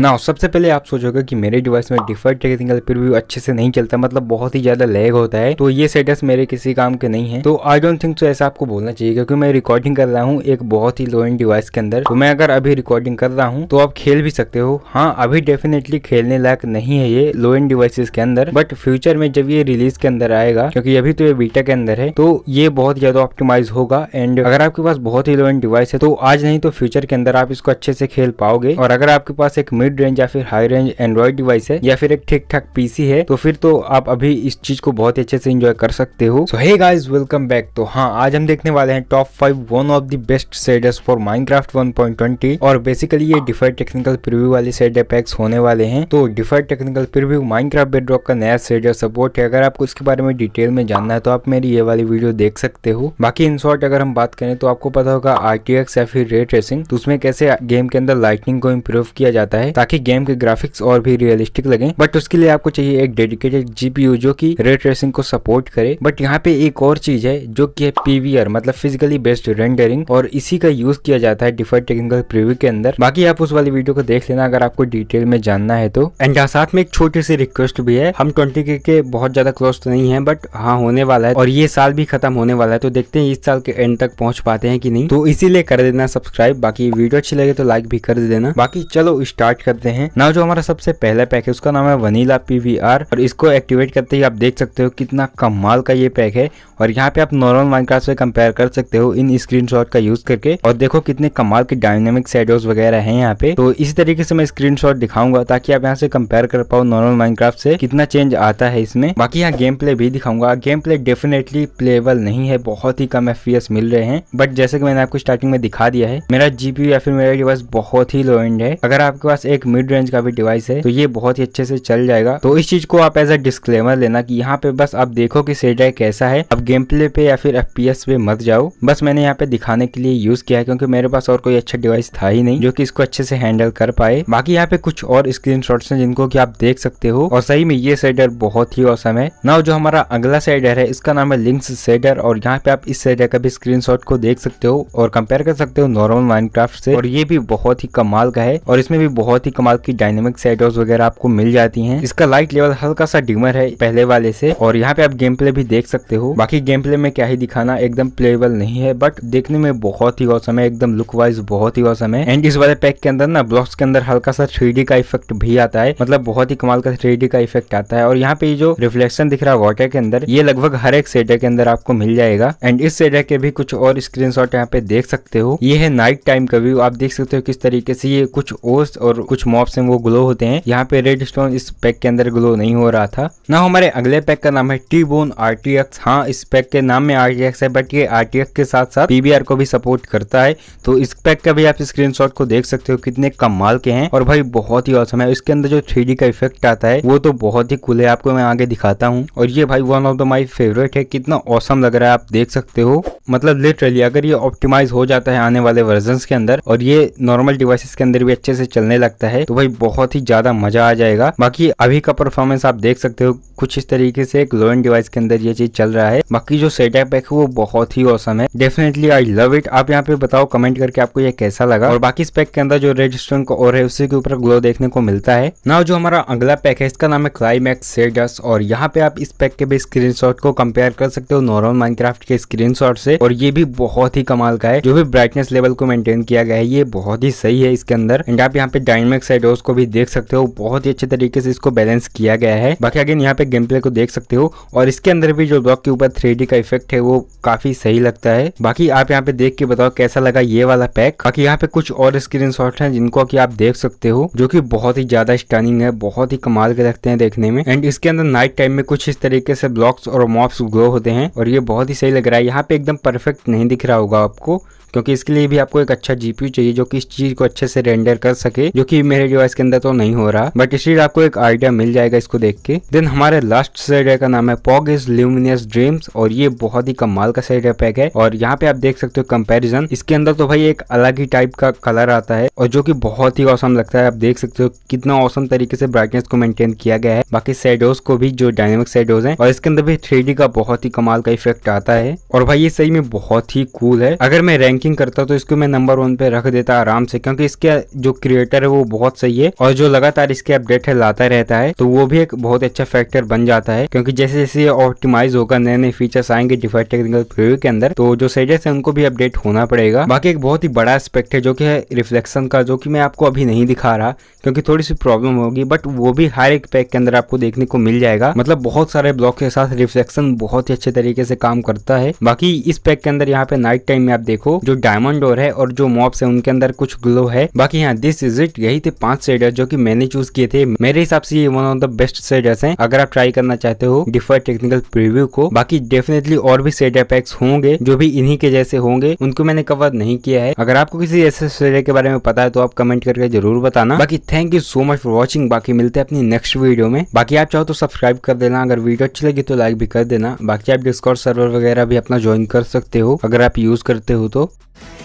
ना सबसे पहले आप सोचोगे कि मेरे डिवाइस में डिफर्ट टेक्निकल भी अच्छे से नहीं चलता मतलब बहुत ही ज्यादा लैग होता है तो ये सेटअप मेरे किसी काम के नहीं है तो आई डोंट थिंक तो ऐसा आपको बोलना चाहिए क्योंकि मैं रिकॉर्डिंग कर रहा हूँ एक बहुत ही लो एंड डिवाइस के अंदर तो मैं अगर अभी रिकॉर्डिंग कर रहा हूँ तो आप खेल भी सकते हो हाँ अभी डेफिनेटली खेलने लायक नहीं है ये लो एंड डिवाइसेज के अंदर बट फ्यूचर में जब ये रिलीज के अंदर आएगा क्योंकि अभी तो ये बीटा के अंदर है तो ये बहुत ज्यादा ऑप्टिमाइज होगा एंड अगर आपके पास बहुत ही लो एंड डिवाइस है तो आज नहीं तो फ्यूचर के अंदर आप इसको अच्छे से खेल पाओगे और अगर आपके पास एक मिड रेंज या फिर हाई रेंज एंड्रॉइड डिवाइस है या फिर एक ठीक ठाक पीसी है तो फिर तो आप अभी इस चीज को बहुत अच्छे से इंजॉय कर सकते हो so hey guys welcome back तो हाँ आज हम देखने वाले हैं top five one of the best shaders for Minecraft 1.20 और बेसिकली ये डिफर टेक्निकल प्रिव्यू वाले सेडर पैक्स होने वाले हैं तो deferred technical preview Minecraft Bedrock का नया सेडर सपोर्ट है अगर आपको इसके बारे में डिटेल में जानना है तो आप मेरी ये वाली वीडियो देख सकते हो बाकी इन शॉर्ट अगर हम बात करें तो आपको पता होगा आर या फिर रे ट्रेसिंग तो उसमें कैसे गेम के अंदर लाइटनिंग को इम्प्रूव किया जाता है ताकि गेम के ग्राफिक्स और भी रियलिस्टिक लगे बट उसके लिए आपको चाहिए एक डेडिकेटेड जीपीयू जो की रेड रेसिंग को सपोर्ट करे बट यहाँ पे एक और चीज है जो की है पीवीआर मतलब फिजिकली बेस्ड रेंडरिंग और इसी का यूज किया जाता है डिफर टेक्निकल प्रिव्यू के अंदर बाकी आप उस वाली वीडियो को देख लेना अगर आपको डिटेल में जानना है तो एंड साथ में एक छोटी सी रिक्वेस्ट भी है हम ट्वेंटी के, के बहुत ज्यादा क्लोज तो नहीं है बट हाँ होने वाला है और ये साल भी खत्म होने वाला है तो देखते हैं इस साल के एंड तक पहुंच पाते हैं कि नहीं तो इसीलिए कर देना सब्सक्राइब बाकी वीडियो अच्छी लगे तो लाइक भी कर देना बाकी चलो स्टार्ट करते हैं ना जो हमारा सबसे पहला पैक है उसका नाम है वनीला पीवीआर और इसको एक्टिवेट करते ही आप देख सकते हो कितना कमाल का ये पैक है और यहाँ पे आप नॉर्मल माइनक्राफ्ट से कंपेयर कर सकते हो इन स्क्रीन का यूज करके और देखो कितने कमाल के डायनेमिक सेडोज वगैरह है यहाँ पे तो इसी तरीके से मैं स्क्रीन दिखाऊंगा ताकि आप यहाँ से कंपेयर कर पाओ नॉर्मल माइनक्राफ्ट से कितना चेंज आता है इसमें बाकी यहाँ गेम प्ले भी दिखाऊंगा गेम प्ले डेफिनेटली प्लेबल नहीं है बहुत ही कम एफ मिल रहे हैं बट जैसे कि मैंने आपको स्टार्टिंग में दिखा दिया है मेरा जीपी या फिर मेरा डिवाइस बहुत ही लो एंड है अगर आपके पास एक एक मिड रेंज का भी डिवाइस है तो ये बहुत ही अच्छे से चल जाएगा तो इस चीज को आप एज अ डिस्क्लेमर लेना की यहाँ पे बस आप देखो कि सेडाई कैसा है अब गेम प्ले पे या फिर एफ पे मत जाओ बस मैंने यहाँ पे दिखाने के लिए यूज किया है क्योंकि मेरे पास और कोई अच्छा डिवाइस था ही नहीं जो की इसको अच्छे से हैंडल कर पाए बाकी यहाँ पे कुछ और स्क्रीन हैं जिनको की आप देख सकते हो और सही में ये सेडर बहुत ही औसम है ना जो हमारा अगला सेडर है इसका नाम है लिंक्स सेडर और यहाँ पे आप इस सेडर का भी स्क्रीन को देख सकते हो और कंपेयर कर सकते हो नॉर्मल माइंड से और ये भी बहुत ही कमाल का है और इसमें भी बहुत ही कमाल की डायनेमिक सेटोज वगैरह आपको मिल जाती है इसका लाइट लेवल हल्का सा डिमर है पहले वाले से और यहाँ पे आप गेम प्ले भी देख सकते हो बाकी गेम प्ले में क्या ही दिखाना एकदम प्लेबल नहीं है बट देखने में बहुत ही औसम है एकदम लुक वाइज बहुत ही औसम है एंड इस वाले पैक के अंदर ना ब्लॉक्स के अंदर हल्का सा थ्री का इफेक्ट भी आता है मतलब बहुत ही कमाल का थ्री का इफेक्ट आता है और यहाँ पे जो रिफ्लेक्शन दिख रहा है वाटर के अंदर ये लगभग हर एक सेटर के अंदर आपको मिल जाएगा एंड इस सेटर के भी कुछ और स्क्रीन शॉट यहाँ पे देख सकते हो ये है नाइट टाइम का व्यू आप देख सकते हो किस तरीके से ये कुछ ओस और कुछ कुछ मॉब्स हैं वो ग्लो होते हैं यहाँ पे रेड स्टोन इस पैक के अंदर ग्लो नहीं हो रहा था ना हमारे अगले पैक का नाम है टी बोन आर हाँ इस पैक के नाम में आर है बट ये आर के साथ साथ पीबीआर को भी सपोर्ट करता है तो इस पैक का भी आप स्क्रीन को देख सकते हो कितने कमाल के हैं और भाई बहुत ही औसम है इसके अंदर जो थ्री का इफेक्ट आता है वो तो बहुत ही कुल है आपको मैं आगे दिखाता हूँ और ये भाई one of the my favourite है कितना औसम लग रहा है आप देख सकते हो मतलब लिटरली अगर ये ऑप्टिमाइज हो जाता है आने वाले वर्जन के अंदर और ये नॉर्मल डिवाइसेस के अंदर भी अच्छे से चलने लगता है सकता है तो भाई बहुत ही ज्यादा मजा आ जाएगा बाकी अभी का परफॉर्मेंस आप देख सकते हो कुछ इस तरीके से एक लोएन डिवाइस के अंदर ये चीज चल रहा है बाकी जो सेटअप है वो बहुत ही औसम है डेफिनेटली आई लव इट आप यहाँ पे बताओ कमेंट करके आपको ये कैसा लगा और बाकी इस पैक के अंदर जो रेड स्टोन का और है उसी के ऊपर ग्लो देखने को मिलता है ना जो हमारा अगला पैक है इसका नाम है क्लाइमैक्स सेडस और यहाँ पे आप इस पैक के भी स्क्रीन को कम्पेयर कर सकते हो नॉर्मल माइनक्राफ्ट के स्क्रीन से और ये भी बहुत ही कमाल का है जो भी ब्राइटनेस लेवल को मेंटेन किया गया है ये बहुत ही सही है इसके अंदर एंड आप यहाँ पे डाइन क्लाइमैक्स साइड है उसको भी देख सकते हो बहुत ही अच्छे तरीके से इसको बैलेंस किया गया है बाकी अगेन यहाँ पे गेम प्ले को देख सकते हो और इसके अंदर भी जो ब्लॉक के ऊपर थ्री का इफेक्ट है वो काफी सही लगता है बाकी आप यहाँ पे देख के बताओ कैसा लगा ये वाला पैक बाकी यहाँ पे कुछ और स्क्रीन शॉट जिनको की आप देख सकते हो जो की बहुत ही ज्यादा स्टर्निंग है बहुत ही कमाल के लगते हैं देखने में एंड इसके अंदर नाइट टाइम में कुछ इस तरीके से ब्लॉक्स और मॉप्स ग्लो होते हैं और ये बहुत ही सही लग रहा है यहाँ पे एकदम परफेक्ट नहीं दिख रहा होगा आपको क्योंकि इसके लिए भी आपको एक अच्छा जीपीयू चाहिए जो कि इस चीज को अच्छे से रेंडर कर सके जो कि मेरे डिवाइस के अंदर तो नहीं हो रहा बट इसलिए आपको एक आइडिया मिल जाएगा इसको देख के देन हमारे लास्ट साइड का नाम है पॉग इज ल्यूमिनियस ड्रीम्स और ये बहुत ही कमाल का साइड पैक है और यहाँ पे आप देख सकते हो कंपेरिजन इसके अंदर तो भाई एक अलग ही टाइप का कलर आता है और जो की बहुत ही औसम लगता है आप देख सकते हो कितना औसम तरीके से ब्राइटनेस को मेंटेन किया गया है बाकी सेडोज को भी जो डायनेमिक सेडोज है और इसके अंदर भी थ्री का बहुत ही कमाल का इफेक्ट आता है और भाई ये सही में बहुत ही कूल है अगर मैं रैंकिंग रैंकिंग करता तो इसको मैं नंबर वन पे रख देता आराम से क्योंकि इसके जो क्रिएटर है वो बहुत सही है और जो लगातार इसके अपडेट है लाता रहता है तो वो भी एक बहुत अच्छा फैक्टर बन जाता है क्योंकि जैसे जैसे ये ऑप्टिमाइज होगा नए नए फीचर्स आएंगे डिफाइट टेक्निकल प्रिव्यू के अंदर तो जो सेडर्स है उनको भी अपडेट होना पड़ेगा बाकी एक बहुत ही बड़ा एस्पेक्ट है जो कि है रिफ्लेक्शन का जो कि मैं आपको अभी नहीं दिखा रहा क्योंकि थोड़ी सी प्रॉब्लम होगी बट वो भी हर एक पैक के अंदर आपको देखने को मिल जाएगा मतलब बहुत सारे ब्लॉक के साथ रिफ्लेक्शन बहुत ही अच्छे तरीके से काम करता है बाकी इस पैक के अंदर यहाँ पे नाइट टाइम में आप देखो जो डायमंड डोर है और जो मॉप्स है उनके अंदर कुछ ग्लो है बाकी यहाँ दिस इज इट यही थे पांच सेडर जो की मैंने चूज किए थे मेरे हिसाब से ये one of the best shaders है अगर आप ट्राई करना चाहते हो डिफर टेक्निकल प्रीव्यू को बाकी डेफिनेटली और भी सेडर पैक्स होंगे जो भी इन्हीं के जैसे होंगे उनको मैंने कवर नहीं किया है अगर आपको किसी ऐसे सेडर के बारे में पता है तो आप कमेंट करके जरूर बताना बाकी thank you so much for watching बाकी मिलते हैं अपनी नेक्स्ट वीडियो में बाकी आप चाहो तो सब्सक्राइब कर देना अगर वीडियो अच्छी लगी तो लाइक भी कर देना बाकी आप डिस्कॉर्ड सर्वर वगैरह भी अपना ज्वाइन कर सकते हो अगर आप यूज करते हो तो out.